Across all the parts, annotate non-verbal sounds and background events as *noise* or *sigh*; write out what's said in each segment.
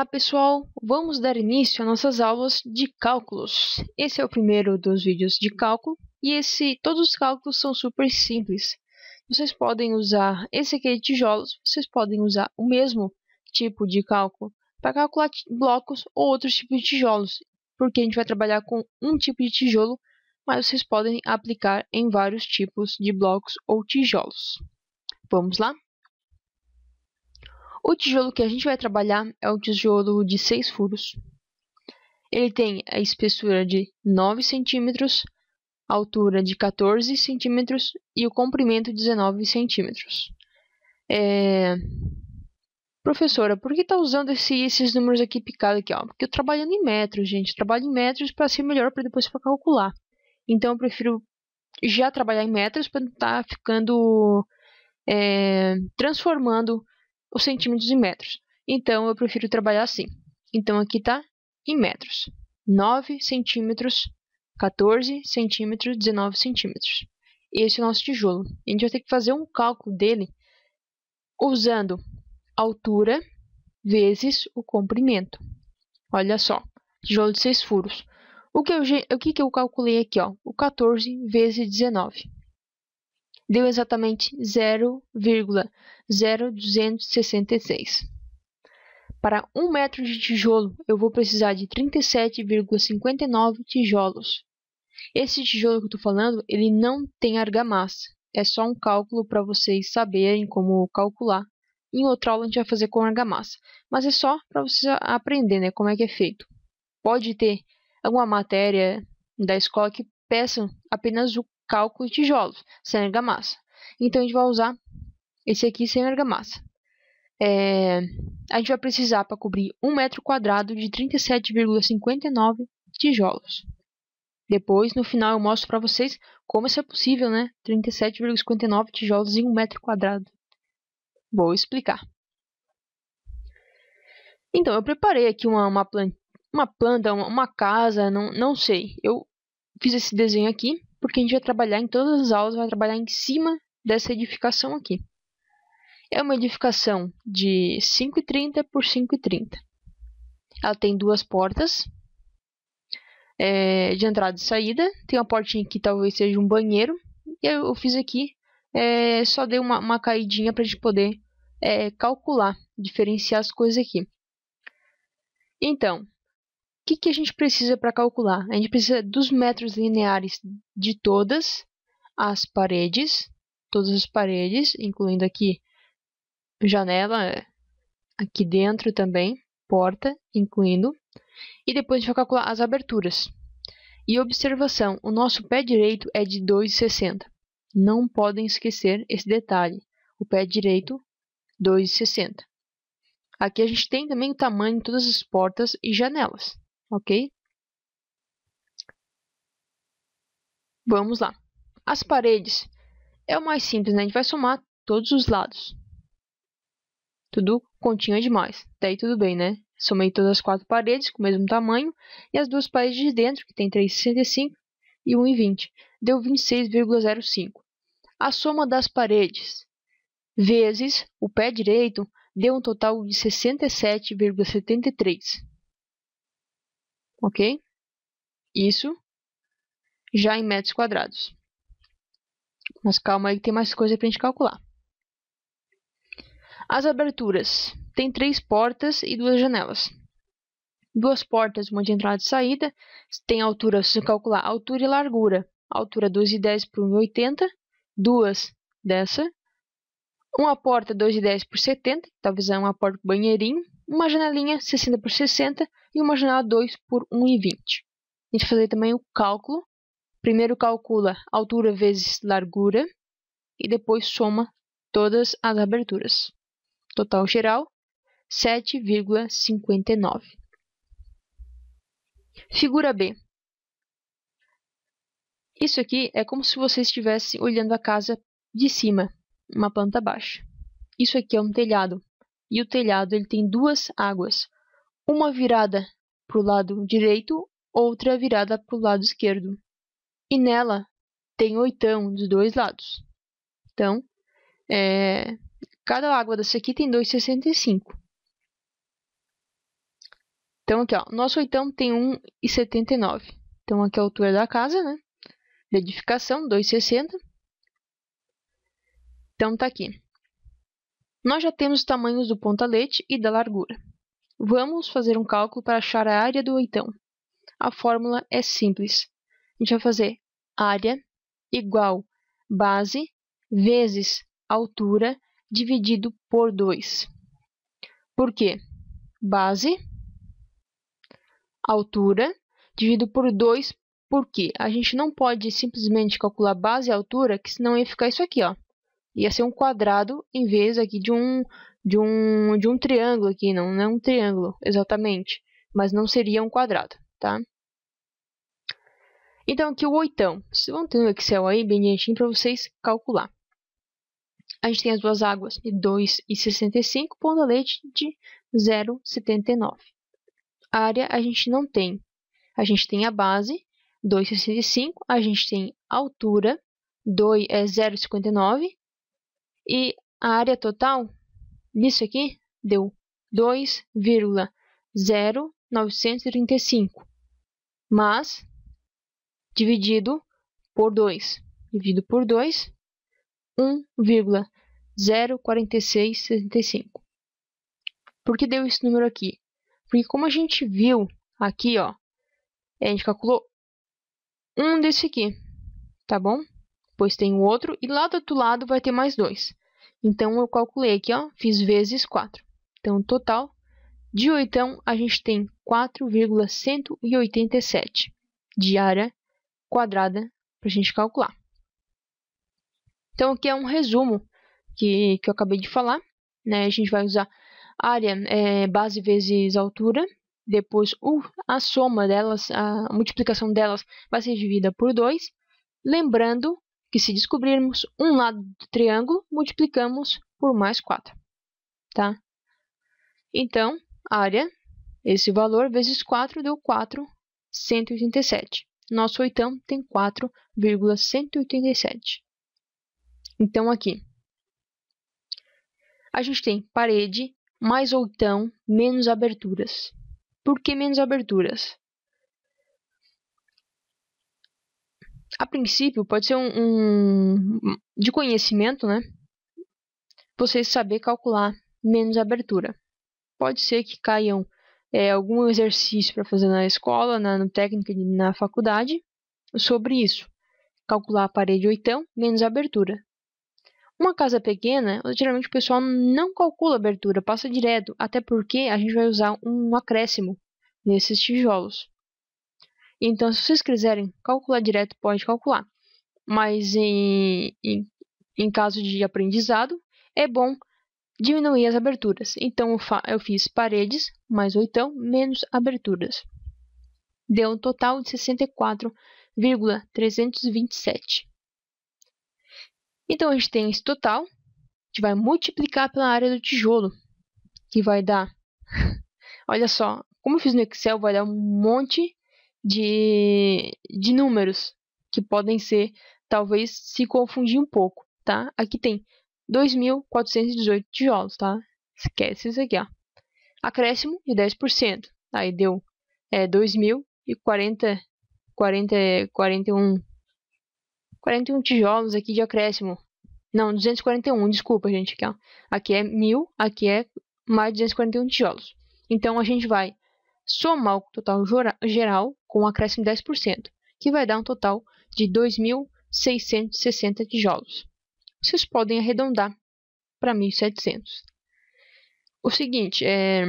Olá, pessoal! Vamos dar início às nossas aulas de cálculos. Esse é o primeiro dos vídeos de cálculo e esse, todos os cálculos são super simples. Vocês podem usar esse aqui de tijolos, vocês podem usar o mesmo tipo de cálculo para calcular blocos ou outros tipos de tijolos, porque a gente vai trabalhar com um tipo de tijolo, mas vocês podem aplicar em vários tipos de blocos ou tijolos. Vamos lá? O tijolo que a gente vai trabalhar é o tijolo de 6 furos. Ele tem a espessura de 9 cm, altura de 14 cm e o comprimento de 19 cm. É... Professora, por que está usando esse, esses números aqui picados aqui? Ó? Porque eu trabalho em metros, gente. Eu trabalho em metros para ser melhor para depois para calcular. Então, eu prefiro já trabalhar em metros para não estar tá ficando... É, transformando os centímetros em metros. Então, eu prefiro trabalhar assim. Então, aqui está em metros. 9 centímetros, 14 centímetros, 19 centímetros. Esse é o nosso tijolo. A gente vai ter que fazer um cálculo dele usando altura vezes o comprimento. Olha só, tijolo de seis furos. O que eu, o que eu calculei aqui? Ó, o 14 vezes 19 deu exatamente 0,0266. Para um metro de tijolo, eu vou precisar de 37,59 tijolos. Esse tijolo que eu estou falando, ele não tem argamassa. É só um cálculo para vocês saberem como calcular. Em outra aula a gente vai fazer com argamassa. Mas é só para vocês aprenderem né, como é que é feito. Pode ter alguma matéria da escola que peçam apenas o cálculo e tijolos, sem argamassa. Então, a gente vai usar esse aqui sem argamassa. É, a gente vai precisar para cobrir um metro quadrado de 37,59 tijolos. Depois, no final, eu mostro para vocês como isso é possível, né? 37,59 tijolos em um metro quadrado. Vou explicar. Então, eu preparei aqui uma, uma, planta, uma, planta, uma, uma casa, não, não sei. Eu fiz esse desenho aqui porque a gente vai trabalhar em todas as aulas, vai trabalhar em cima dessa edificação aqui. É uma edificação de 5,30 por 5,30. Ela tem duas portas é, de entrada e saída. Tem uma portinha que talvez seja um banheiro. E eu fiz aqui, é, só dei uma, uma caidinha para a gente poder é, calcular, diferenciar as coisas aqui. Então, que, que a gente precisa para calcular? A gente precisa dos metros lineares de todas as paredes, todas as paredes, incluindo aqui janela, aqui dentro também, porta, incluindo. E depois a gente vai calcular as aberturas. E observação, o nosso pé direito é de 2,60. Não podem esquecer esse detalhe. O pé direito, 2,60. Aqui a gente tem também o tamanho de todas as portas e janelas ok? Vamos lá. As paredes é o mais simples, né? A gente vai somar todos os lados. Tudo continha demais. aí tudo bem, né? Somei todas as quatro paredes com o mesmo tamanho e as duas paredes de dentro, que tem 3,65 e 1,20. Deu 26,05. A soma das paredes vezes o pé direito deu um total de 67,73 ok? Isso já em metros quadrados. Mas calma aí que tem mais coisa para a gente calcular. As aberturas. Tem três portas e duas janelas. Duas portas, uma de entrada e saída. Tem altura, se calcular altura e largura. Altura 2,10 por 1,80. Duas dessa. Uma porta 2,10 por 70. Talvez é uma porta banheirinho uma janelinha 60 por 60 e uma janela 2 por 1,20. A gente vai fazer também o cálculo. Primeiro calcula altura vezes largura e depois soma todas as aberturas. Total geral 7,59. Figura B. Isso aqui é como se você estivesse olhando a casa de cima, uma planta baixa. Isso aqui é um telhado e o telhado ele tem duas águas, uma virada para o lado direito, outra virada para o lado esquerdo. E nela tem oitão dos dois lados. Então, é, cada água dessa aqui tem 2,65. Então, aqui, ó, nosso oitão tem 1,79. Então, aqui é a altura da casa, né? De edificação, 2,60. Então, tá aqui. Nós já temos os tamanhos do pontalete e da largura. Vamos fazer um cálculo para achar a área do oitão. A fórmula é simples. A gente vai fazer área igual base vezes altura dividido por 2. Por quê? Base, altura, dividido por 2, por quê? A gente não pode simplesmente calcular base e altura, que senão ia ficar isso aqui, ó ia ser um quadrado em vez aqui de um de um de um triângulo aqui, não, não é um triângulo exatamente, mas não seria um quadrado, tá? Então aqui o oitão. Vocês vão ter um Excel aí bem direitinho para vocês calcular. A gente tem as duas águas de 2,65, pondo a leite de 0,79. área a gente não tem. A gente tem a base 2,65, a gente tem a altura 2 é e a área total disso aqui deu 2,0935, mas dividido por 2, dividido por 2, 1,04665. Por que deu esse número aqui? Porque como a gente viu aqui, ó, a gente calculou um desse aqui, tá bom? pois tem o outro, e lá do outro lado vai ter mais 2. Então, eu calculei aqui, ó, fiz vezes 4. Então, total de oitão, a gente tem 4,187 de área quadrada para a gente calcular. Então, aqui é um resumo que, que eu acabei de falar. Né? A gente vai usar área é, base vezes altura, depois uh, a soma delas, a multiplicação delas vai ser dividida por 2. Lembrando que se descobrirmos um lado do triângulo, multiplicamos por mais 4. Tá? Então, área, esse valor vezes 4 deu 4,187. Nosso oitão tem 4,187. Então, aqui, a gente tem parede mais oitão menos aberturas. Por que menos aberturas? A princípio, pode ser um, um de conhecimento, né? Você saber calcular menos abertura. Pode ser que caiam é, algum exercício para fazer na escola, na no técnica na faculdade sobre isso. Calcular a parede oitão menos abertura. Uma casa pequena, geralmente o pessoal não calcula abertura, passa direto, até porque a gente vai usar um acréscimo nesses tijolos. Então, se vocês quiserem calcular direto, pode calcular. Mas em, em, em caso de aprendizado, é bom diminuir as aberturas. Então, eu, eu fiz paredes mais oitão menos aberturas. Deu um total de 64,327. Então, a gente tem esse total. A gente vai multiplicar pela área do tijolo, que vai dar... *laughs* Olha só, como eu fiz no Excel, vai dar um monte de, de números, que podem ser, talvez, se confundir um pouco, tá? Aqui tem 2.418 tijolos, tá? Esquece isso aqui, ó. Acréscimo de 10%. Aí deu é, 2.040, 40, e 41 tijolos aqui de acréscimo. Não, 241, desculpa, gente. Aqui, ó. aqui é 1.000, aqui é mais 241 tijolos. Então, a gente vai somar o total geral com um acréscimo de 10%, que vai dar um total de 2.660 tijolos. Vocês podem arredondar para 1.700. O seguinte, é,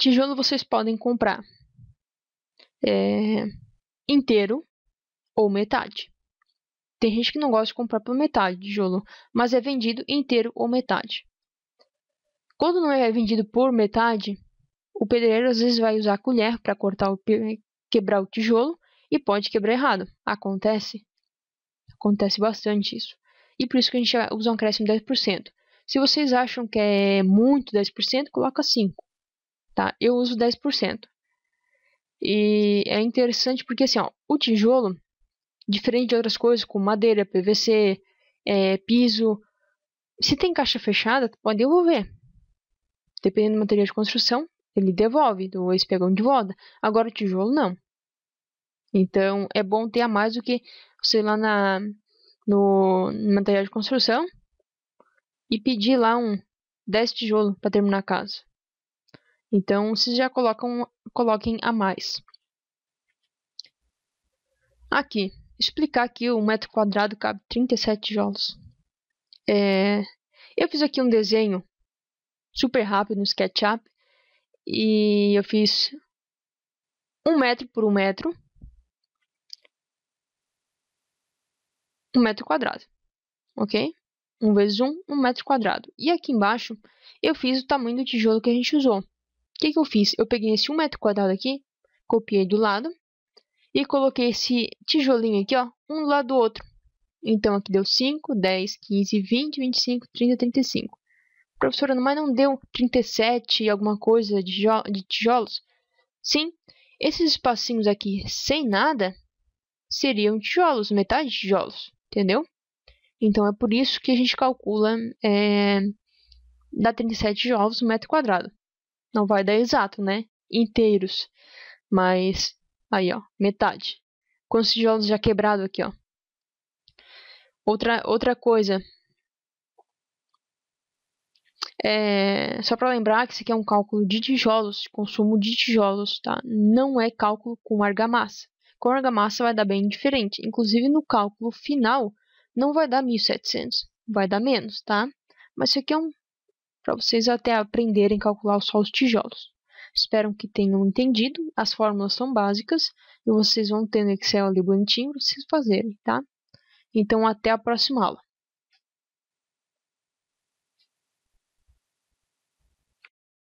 tijolo vocês podem comprar é, inteiro ou metade. Tem gente que não gosta de comprar por metade de tijolo, mas é vendido inteiro ou metade. Quando não é vendido por metade, o pedreiro às vezes vai usar a colher para cortar o quebrar o tijolo e pode quebrar errado. Acontece. Acontece bastante isso. E por isso que a gente usa um acréscimo de 10%. Se vocês acham que é muito 10%, coloca 5%. Tá? Eu uso 10%. E é interessante porque assim, ó, o tijolo, diferente de outras coisas, como madeira, PVC, é, piso, se tem caixa fechada, pode devolver. Dependendo do material de construção, ele devolve, do eles pegam de volta. Agora o tijolo não. Então, é bom ter a mais do que sei lá na, no, no material de construção e pedir lá um 10 tijolo para terminar a casa. Então, vocês já colocam, coloquem a mais. Aqui, explicar que o metro quadrado cabe 37 tijolos. É, eu fiz aqui um desenho super rápido no SketchUp e eu fiz um metro por um metro um metro quadrado, ok? 1 vezes 1, 1 metro quadrado. E aqui embaixo, eu fiz o tamanho do tijolo que a gente usou. O que, que eu fiz? Eu peguei esse 1 metro quadrado aqui, copiei do lado, e coloquei esse tijolinho aqui, ó, um do lado do outro. Então, aqui deu 5, 10, 15, 20, 25, 30, 35. Professora, mas não deu 37 e alguma coisa de tijolos? Sim, esses espacinhos aqui sem nada seriam tijolos, metade de tijolos entendeu? Então é por isso que a gente calcula, é, dá 37 tijolos por metro quadrado. Não vai dar exato, né? Inteiros. Mas, aí ó, metade. Quantos tijolos já quebrado aqui, ó. Outra, outra coisa. É, só para lembrar que isso aqui é um cálculo de tijolos, de consumo de tijolos, tá? Não é cálculo com argamassa com a argamassa vai dar bem diferente. Inclusive, no cálculo final, não vai dar 1.700, vai dar menos, tá? Mas isso aqui é um para vocês até aprenderem a calcular só os tijolos. Espero que tenham entendido, as fórmulas são básicas e vocês vão ter no Excel ali bonitinho para vocês fazerem, tá? Então, até a próxima aula.